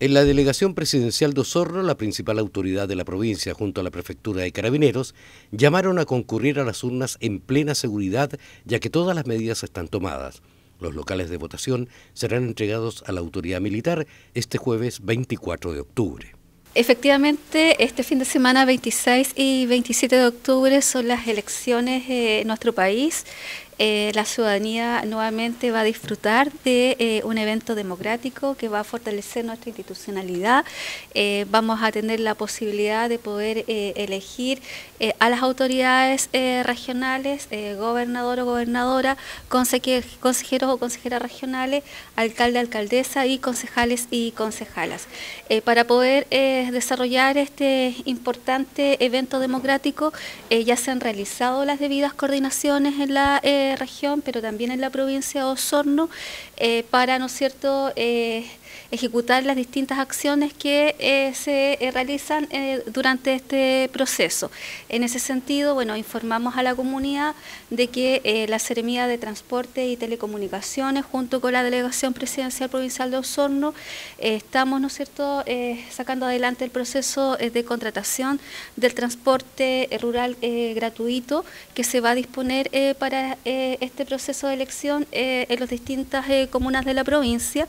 En la delegación presidencial de Osorno, la principal autoridad de la provincia junto a la prefectura de Carabineros llamaron a concurrir a las urnas en plena seguridad ya que todas las medidas están tomadas. Los locales de votación serán entregados a la autoridad militar este jueves 24 de octubre. Efectivamente, este fin de semana 26 y 27 de octubre son las elecciones eh, en nuestro país eh, la ciudadanía nuevamente va a disfrutar de eh, un evento democrático que va a fortalecer nuestra institucionalidad. Eh, vamos a tener la posibilidad de poder elegir a las autoridades regionales, gobernador o gobernadora, consejeros o consejeras regionales, alcalde, alcaldesa y concejales y concejalas. para poder desarrollar este importante evento democrático ya se han realizado las debidas coordinaciones en la de región, pero también en la provincia de Osorno, eh, para, ¿no es cierto?, eh, ejecutar las distintas acciones que eh, se eh, realizan eh, durante este proceso. En ese sentido, bueno, informamos a la comunidad de que la Seremía de Transporte y Telecomunicaciones, junto con la Delegación Presidencial Provincial de Osorno, estamos, ¿no es cierto?, sacando adelante el proceso de contratación del transporte rural gratuito que se va a disponer para este proceso de elección en las distintas comunas de la provincia.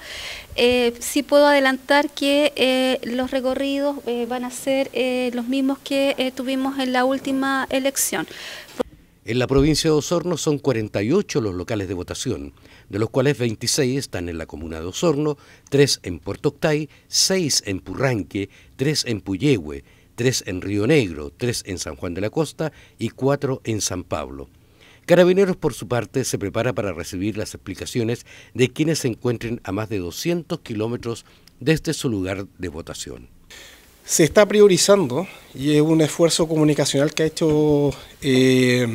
Eh, sí puedo adelantar que eh, los recorridos eh, van a ser los mismos que tuvimos en la última elección. En la provincia de Osorno son 48 los locales de votación, de los cuales 26 están en la comuna de Osorno, 3 en Puerto Octay, 6 en Purranque, 3 en Puyehue, 3 en Río Negro, 3 en San Juan de la Costa y 4 en San Pablo. Carabineros, por su parte, se prepara para recibir las explicaciones de quienes se encuentren a más de 200 kilómetros desde su lugar de votación. Se está priorizando y es un esfuerzo comunicacional que ha hecho eh,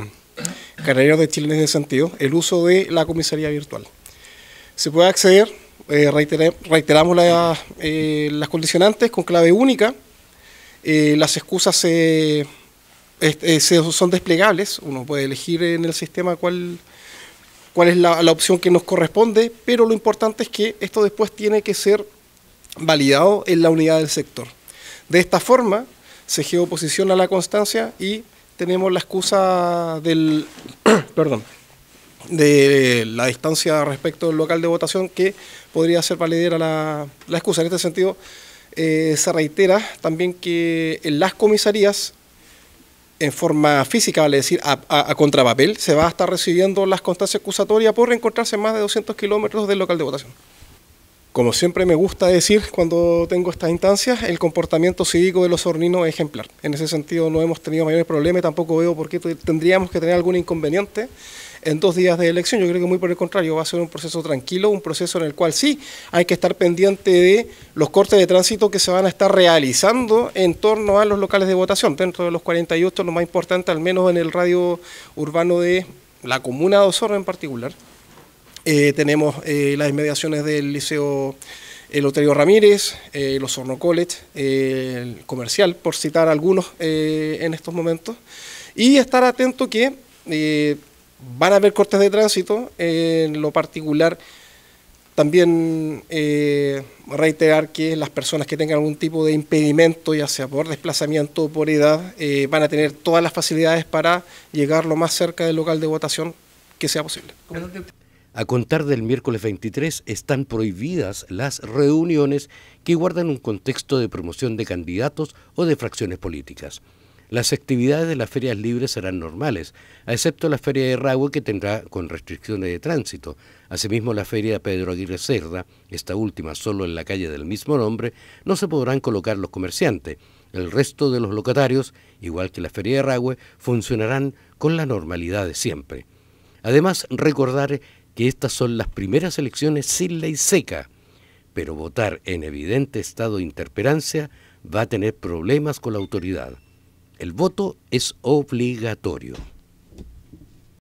Carabineros de Chile en ese sentido, el uso de la comisaría virtual. Se puede acceder, eh, reiteramos eh, las condicionantes con clave única, las excusas se son desplegables, uno puede elegir en el sistema cuál, cuál es la, opción que nos corresponde, pero lo importante es que esto después tiene que ser validado en la unidad del sector. De esta forma se geoposiciona la constancia y tenemos la excusa del, perdón, de la distancia respecto al local de votación que podría ser validera la, la excusa. En este sentido, eh, se reitera también que en las comisarías en forma física, vale decir, a, a, contrapapel, se va a estar recibiendo las constancias acusatorias por encontrarse más de 200 kilómetros del local de votación. Como siempre me gusta decir cuando tengo estas instancias, el comportamiento cívico de los horninos es ejemplar. En ese sentido no hemos tenido mayores problemas tampoco veo por qué tendríamos que tener algún inconveniente en dos días de elección. Yo creo que muy por el contrario, va a ser un proceso tranquilo, un proceso en el cual sí hay que estar pendiente de los cortes de tránsito que se van a estar realizando en torno a los locales de votación. Dentro de los 48, lo más importante, al menos en el radio urbano de la comuna de Osorno en particular, eh, tenemos eh, las inmediaciones del Liceo Loterio Ramírez, eh, los Osorno College, el comercial, por citar algunos en estos momentos. Y estar atento que van a haber cortes de tránsito, en lo particular también eh, reiterar que las personas que tengan algún tipo de impedimento, ya sea por desplazamiento o por edad, eh, van a tener todas las facilidades para llegar lo más cerca del local de votación que sea posible. A contar del miércoles 23 están prohibidas las reuniones que guardan un contexto de promoción de candidatos o de fracciones políticas. Las actividades de las ferias libres serán normales, excepto la feria de Ragüe que tendrá con restricciones de tránsito. Asimismo, la feria Pedro Aguirre Cerda, esta última solo en la calle del mismo nombre, no se podrán colocar los comerciantes. El resto de los locatarios, igual que la feria de Ragüe, funcionarán con la normalidad de siempre. Además, recordar que estas son las primeras elecciones sin ley seca, pero votar en evidente estado de interperancia va a tener problemas con la autoridad. El voto es obligatorio.